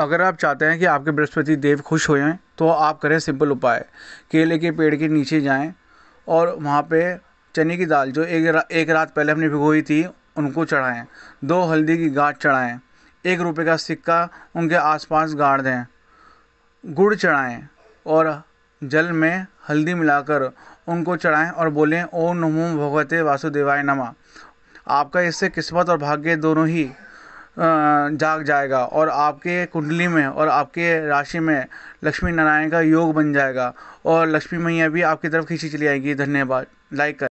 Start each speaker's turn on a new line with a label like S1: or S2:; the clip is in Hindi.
S1: अगर आप चाहते हैं कि आपके बृहस्पति देव खुश हो जाएँ तो आप करें सिंपल उपाय केले के पेड़ के नीचे जाएँ और वहाँ पर चने की दाल जो एक रा, एक रात पहले हमने भिगोई थी उनको चढ़ाएँ दो हल्दी की गांठ चढ़ाएँ एक रुपये का सिक्का उनके आसपास गाड़ दें गुड़ चढ़ाएं और जल में हल्दी मिलाकर उनको चढ़ाएं और बोलें ओम नमो भगवते वासुदेवाय नमः आपका इससे किस्मत और भाग्य दोनों ही जाग जाएगा और आपके कुंडली में और आपके राशि में लक्ष्मी नारायण का योग बन जाएगा और लक्ष्मी मैया भी आपकी तरफ खींची चली आएगी धन्यवाद लाइक